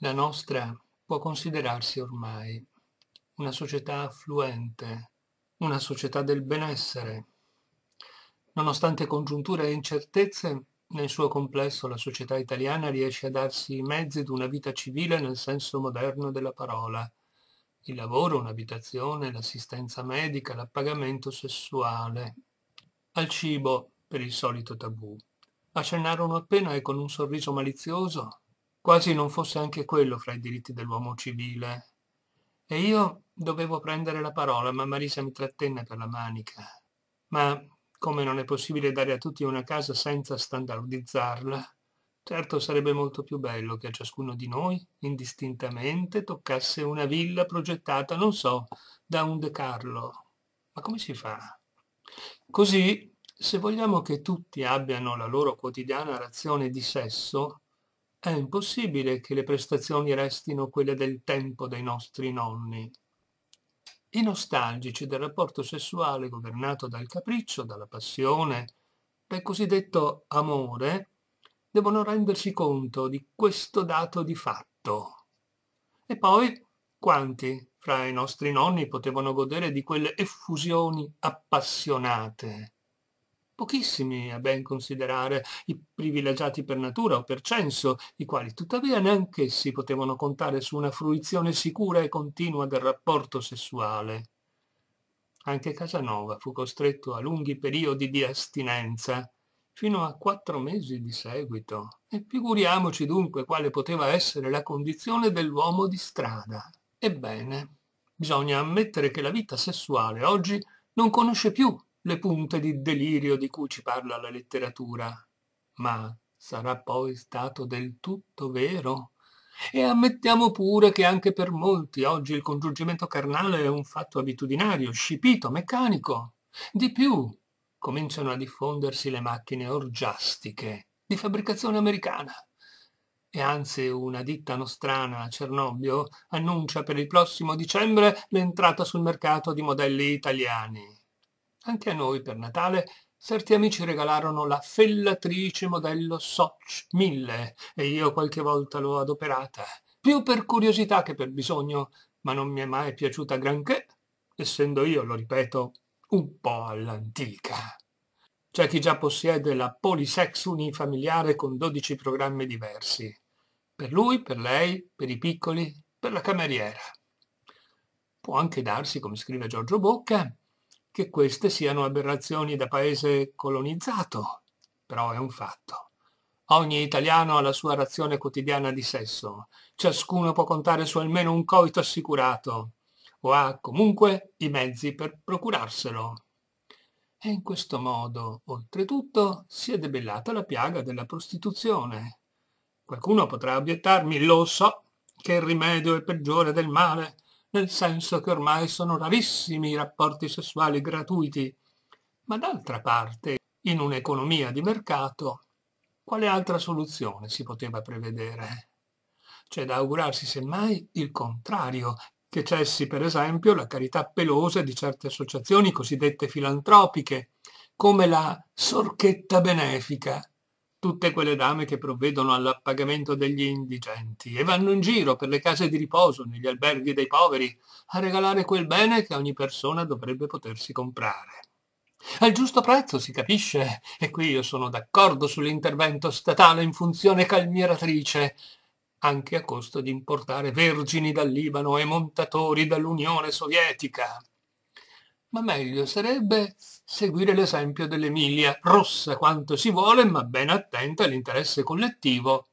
La nostra può considerarsi ormai una società affluente, una società del benessere. Nonostante congiunture e incertezze, nel suo complesso la società italiana riesce a darsi i mezzi di una vita civile nel senso moderno della parola. Il lavoro, un'abitazione, l'assistenza medica, l'appagamento sessuale. Al cibo, per il solito tabù. Accennarono appena e con un sorriso malizioso quasi non fosse anche quello fra i diritti dell'uomo civile. E io dovevo prendere la parola, ma Marisa mi trattenne per la manica. Ma come non è possibile dare a tutti una casa senza standardizzarla, certo sarebbe molto più bello che a ciascuno di noi, indistintamente, toccasse una villa progettata, non so, da un De Carlo. Ma come si fa? Così, se vogliamo che tutti abbiano la loro quotidiana razione di sesso, è impossibile che le prestazioni restino quelle del tempo dei nostri nonni. I nostalgici del rapporto sessuale governato dal capriccio, dalla passione, dal cosiddetto amore, devono rendersi conto di questo dato di fatto. E poi, quanti fra i nostri nonni potevano godere di quelle effusioni appassionate? pochissimi a ben considerare i privilegiati per natura o per censo, i quali tuttavia neanche si potevano contare su una fruizione sicura e continua del rapporto sessuale. Anche Casanova fu costretto a lunghi periodi di astinenza, fino a quattro mesi di seguito, e figuriamoci dunque quale poteva essere la condizione dell'uomo di strada. Ebbene, bisogna ammettere che la vita sessuale oggi non conosce più le punte di delirio di cui ci parla la letteratura. Ma sarà poi stato del tutto vero? E ammettiamo pure che anche per molti oggi il congiungimento carnale è un fatto abitudinario, scipito, meccanico. Di più, cominciano a diffondersi le macchine orgiastiche di fabbricazione americana. E anzi una ditta nostrana a Cernobbio annuncia per il prossimo dicembre l'entrata sul mercato di modelli italiani. Anche a noi per Natale certi amici regalarono la fellatrice modello Soch 1000 e io qualche volta l'ho adoperata, più per curiosità che per bisogno, ma non mi è mai piaciuta granché, essendo io, lo ripeto, un po' all'antica. C'è chi già possiede la Polisex unifamiliare con 12 programmi diversi. Per lui, per lei, per i piccoli, per la cameriera. Può anche darsi, come scrive Giorgio Bocca, che queste siano aberrazioni da paese colonizzato, però è un fatto. Ogni italiano ha la sua razione quotidiana di sesso, ciascuno può contare su almeno un coito assicurato, o ha comunque i mezzi per procurarselo. E in questo modo, oltretutto, si è debellata la piaga della prostituzione. Qualcuno potrà obiettarmi, lo so, che il rimedio è peggiore del male, nel senso che ormai sono rarissimi i rapporti sessuali gratuiti, ma d'altra parte, in un'economia di mercato, quale altra soluzione si poteva prevedere? C'è da augurarsi semmai il contrario, che cessi per esempio la carità pelosa di certe associazioni cosiddette filantropiche, come la sorchetta benefica, tutte quelle dame che provvedono all'appagamento degli indigenti e vanno in giro per le case di riposo, negli alberghi dei poveri, a regalare quel bene che ogni persona dovrebbe potersi comprare. Al giusto prezzo, si capisce, e qui io sono d'accordo sull'intervento statale in funzione calmieratrice, anche a costo di importare vergini dal Libano e montatori dall'Unione Sovietica ma meglio sarebbe seguire l'esempio dell'Emilia, rossa quanto si vuole, ma ben attenta all'interesse collettivo,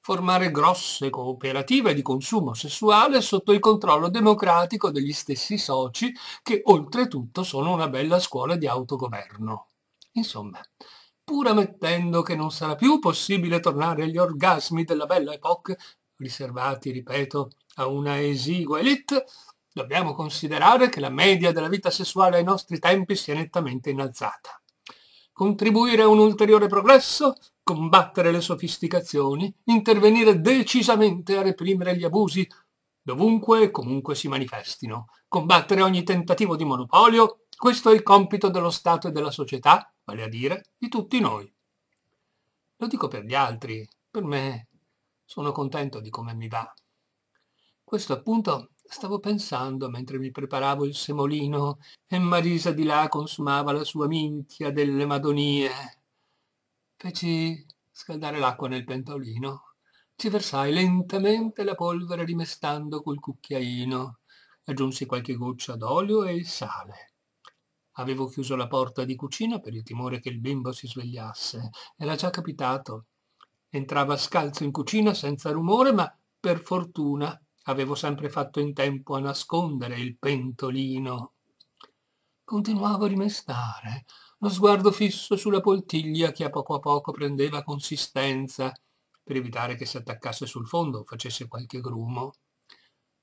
formare grosse cooperative di consumo sessuale sotto il controllo democratico degli stessi soci, che oltretutto sono una bella scuola di autogoverno. Insomma, pur ammettendo che non sarà più possibile tornare agli orgasmi della bella epoca, riservati, ripeto, a una esigua elite, dobbiamo considerare che la media della vita sessuale ai nostri tempi si è nettamente innalzata. Contribuire a un ulteriore progresso, combattere le sofisticazioni, intervenire decisamente a reprimere gli abusi, dovunque e comunque si manifestino, combattere ogni tentativo di monopolio, questo è il compito dello Stato e della società, vale a dire di tutti noi. Lo dico per gli altri, per me sono contento di come mi va. Questo appunto stavo pensando mentre mi preparavo il semolino e Marisa di là consumava la sua minchia delle madonie. Feci scaldare l'acqua nel pentolino. Ci versai lentamente la polvere rimestando col cucchiaino. Aggiunsi qualche goccia d'olio e il sale. Avevo chiuso la porta di cucina per il timore che il bimbo si svegliasse. Era già capitato. Entrava scalzo in cucina senza rumore, ma per fortuna Avevo sempre fatto in tempo a nascondere il pentolino. Continuavo a rimestare, lo sguardo fisso sulla poltiglia che a poco a poco prendeva consistenza, per evitare che si attaccasse sul fondo o facesse qualche grumo.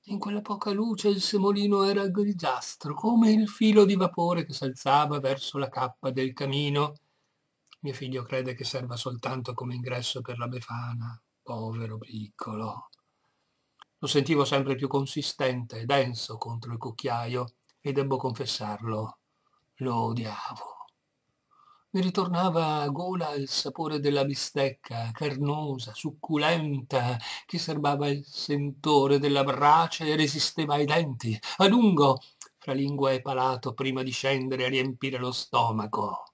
In quella poca luce il semolino era grigiastro, come il filo di vapore che s'alzava verso la cappa del camino. Mio figlio crede che serva soltanto come ingresso per la befana. Povero piccolo. Lo sentivo sempre più consistente e denso contro il cucchiaio e debbo confessarlo, lo odiavo. Mi ritornava a gola il sapore della bistecca, carnosa, succulenta, che serbava il sentore della brace e resisteva ai denti, a lungo, fra lingua e palato, prima di scendere a riempire lo stomaco.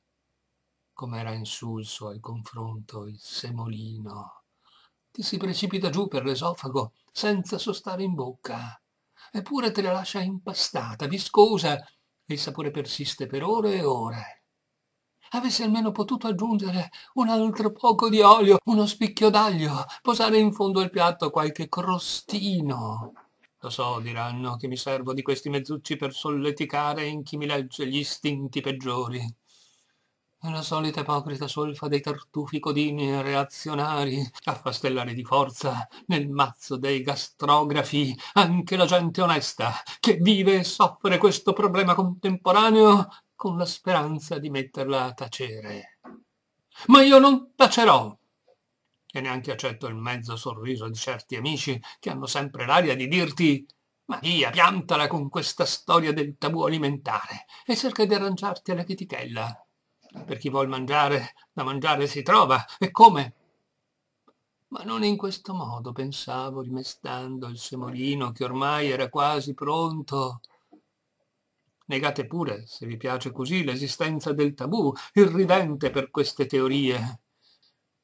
Com'era insulso al confronto il semolino ti si precipita giù per l'esofago senza sostare in bocca, eppure te la lascia impastata, viscosa, e il sapore persiste per ore e ore. Avessi almeno potuto aggiungere un altro poco di olio, uno spicchio d'aglio, posare in fondo al piatto qualche crostino. Lo so, diranno, che mi servo di questi mezzucci per solleticare in chi mi legge gli istinti peggiori la solita ipocrita solfa dei tartufi codini reazionari, a fastellare di forza nel mazzo dei gastrografi anche la gente onesta che vive e soffre questo problema contemporaneo con la speranza di metterla a tacere. Ma io non tacerò! E neanche accetto il mezzo sorriso di certi amici che hanno sempre l'aria di dirti ma via, piantala con questa storia del tabù alimentare e cerca di arrangiarti alla chitichella per chi vuol mangiare, da mangiare si trova. E come? Ma non in questo modo, pensavo, rimestando il semolino che ormai era quasi pronto. Negate pure, se vi piace così, l'esistenza del tabù, irridente per queste teorie.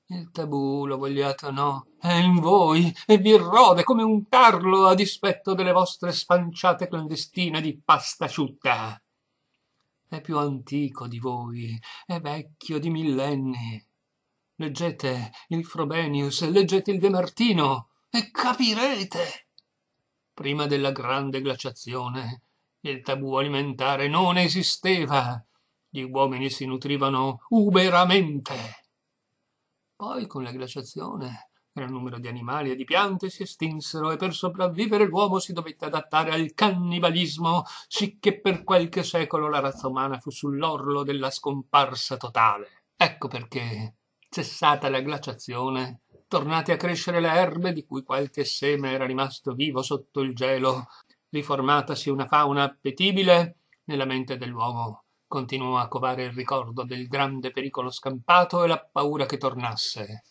Il tabù, lo vogliate o no, è in voi e vi rode come un tarlo a dispetto delle vostre sfanciate clandestine di pasta asciutta è più antico di voi è vecchio di millenni leggete il frobenius leggete il de martino e capirete prima della grande glaciazione il tabù alimentare non esisteva gli uomini si nutrivano uberamente poi con la glaciazione Gran numero di animali e di piante si estinsero e per sopravvivere l'uomo si dovette adattare al cannibalismo, sicché per qualche secolo la razza umana fu sull'orlo della scomparsa totale. Ecco perché, cessata la glaciazione, tornate a crescere le erbe di cui qualche seme era rimasto vivo sotto il gelo, riformatasi una fauna appetibile, nella mente dell'uomo continuò a covare il ricordo del grande pericolo scampato e la paura che tornasse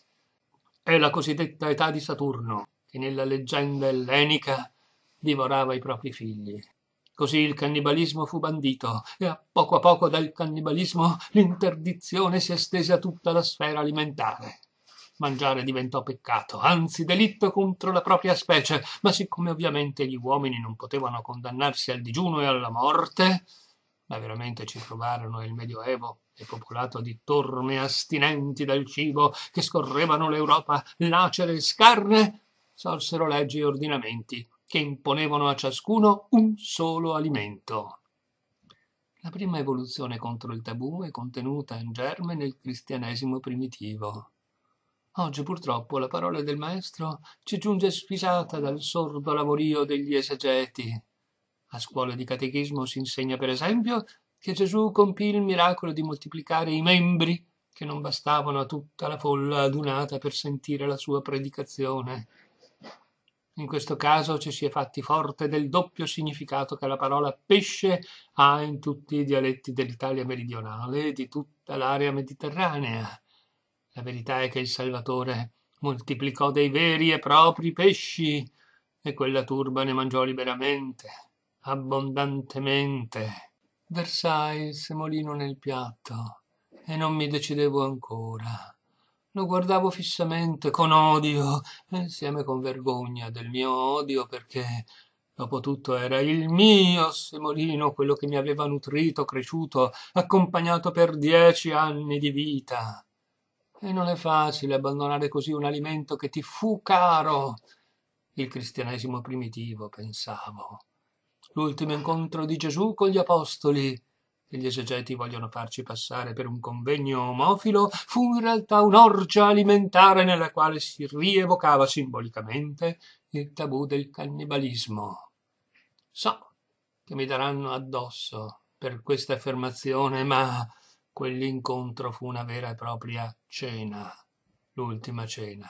è la cosiddetta età di Saturno, che nella leggenda ellenica divorava i propri figli. Così il cannibalismo fu bandito e a poco a poco dal cannibalismo l'interdizione si estese a tutta la sfera alimentare. Mangiare diventò peccato, anzi delitto contro la propria specie, ma siccome ovviamente gli uomini non potevano condannarsi al digiuno e alla morte, ma veramente ci provarono il Medioevo e popolato di torme astinenti dal cibo che scorrevano l'Europa lacere e scarne, sorsero leggi e ordinamenti che imponevano a ciascuno un solo alimento. La prima evoluzione contro il tabù è contenuta in germe nel cristianesimo primitivo. Oggi purtroppo la parola del maestro ci giunge sfisata dal sordo lavorio degli esegeti. A scuola di catechismo si insegna per esempio che Gesù compì il miracolo di moltiplicare i membri che non bastavano a tutta la folla adunata per sentire la sua predicazione. In questo caso ci si è fatti forte del doppio significato che la parola pesce ha in tutti i dialetti dell'Italia meridionale e di tutta l'area mediterranea. La verità è che il Salvatore moltiplicò dei veri e propri pesci e quella turba ne mangiò liberamente, abbondantemente versai il semolino nel piatto e non mi decidevo ancora lo guardavo fissamente con odio e insieme con vergogna del mio odio perché dopo tutto era il mio semolino quello che mi aveva nutrito cresciuto accompagnato per dieci anni di vita e non è facile abbandonare così un alimento che ti fu caro il cristianesimo primitivo pensavo l'ultimo incontro di Gesù con gli apostoli, che gli esegeti vogliono farci passare per un convegno omofilo, fu in realtà un'orgia alimentare nella quale si rievocava simbolicamente il tabù del cannibalismo. So che mi daranno addosso per questa affermazione, ma quell'incontro fu una vera e propria cena, l'ultima cena.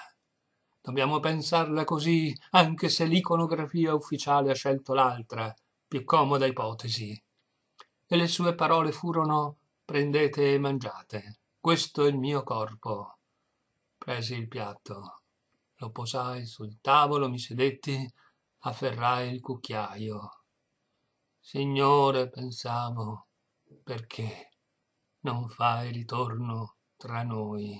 Dobbiamo pensarla così, anche se l'iconografia ufficiale ha scelto l'altra, più comoda ipotesi e le sue parole furono prendete e mangiate questo è il mio corpo presi il piatto lo posai sul tavolo mi sedetti afferrai il cucchiaio. signore pensavo perché non fai ritorno tra noi